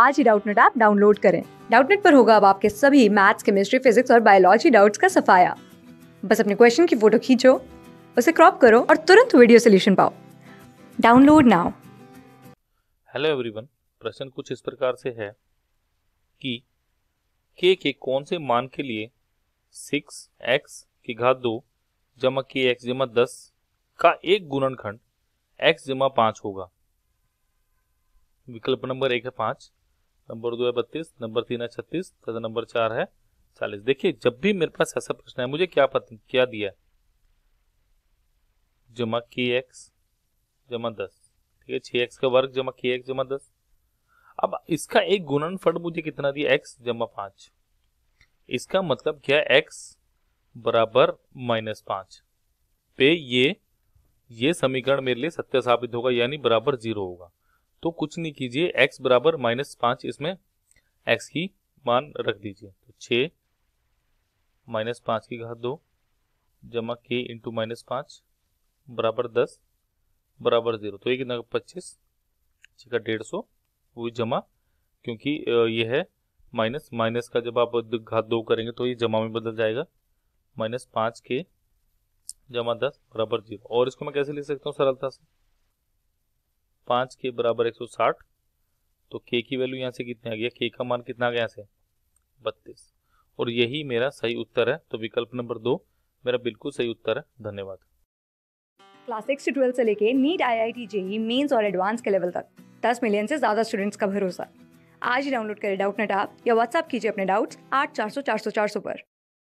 आज ही Doubtnut app download करें डाउटनेट पर होगा अब आपके सभी मैथ्स केमिस्ट्री फिजिक्स और बायोलॉजी डाउट्स का सफाया बस अपने क्वेश्चन की फोटो खींचो उसे क्रॉप करो और तुरंत वीडियो सोल्यूशन पाओ डाउनलोड नाउ हेलो एवरीवन प्रश्न कुछ इस प्रकार से है कि के के कौन से मान के लिए सिक्स एक्स की घात दो जमा के एक्स जमा दस का एक गुणनखंड एक्स जमा पांच होगा विकल्प नंबर एक है पांच नंबर दो है बत्तीस नंबर तीन है छत्तीस तथा नंबर चार है चालीस देखिए जब भी मेरे पास ऐसा प्रश्न है मुझे क्या पता क्या दिया जमा की एक्स जमा दस ठीक है छः एक्स का वर्ग जमा की एक्स जमा दस अब इसका एक गुणनफल मुझे कितना दिया एक्स जमा पांच इसका मतलब क्या है एक्स बराबर माइनस पांच पे ये ये समीकरण मेरे लिए सत्य साबित होगा यानी बराबर जीरो होगा तो कुछ नहीं कीजिए x बराबर माइनस पांच इसमें x की मान रख दीजिए तो छ माइनस पांच की घात दो जमा k इंटू माइनस पांच बराबर दस बराबर ज़ीरो तो एक पच्चीस छः डेढ़ सौ वो जमा क्योंकि ये है माइनस माइनस का जब आप घात दो करेंगे तो ये जमा में बदल जाएगा माइनस पांच के जमा दस बराबर जीरो और इसको मैं कैसे लिख सकता हूँ सरलता से पाँच के बराबर एक सौ साठ तो के की वैल्यू यहाँ से कितनी आ गया के का मान कितना आ गया यहाँ से बत्तीस और यही मेरा सही उत्तर है तो विकल्प नंबर दो मेरा बिल्कुल सही उत्तर है धन्यवाद क्लास सिक्स से ट्वेल्थ से लेके NEET I I T JEE mains और एडवांस के लेवल तक दस मिलियन से ज्यादा स्टूडेंट्स का भरोसा आज ही डाउनलोड करें डाउट नेट आप या व्हाट्सअप कीजिए अपने डाउट्स आठ चार सौ चार सौ चार सौ पर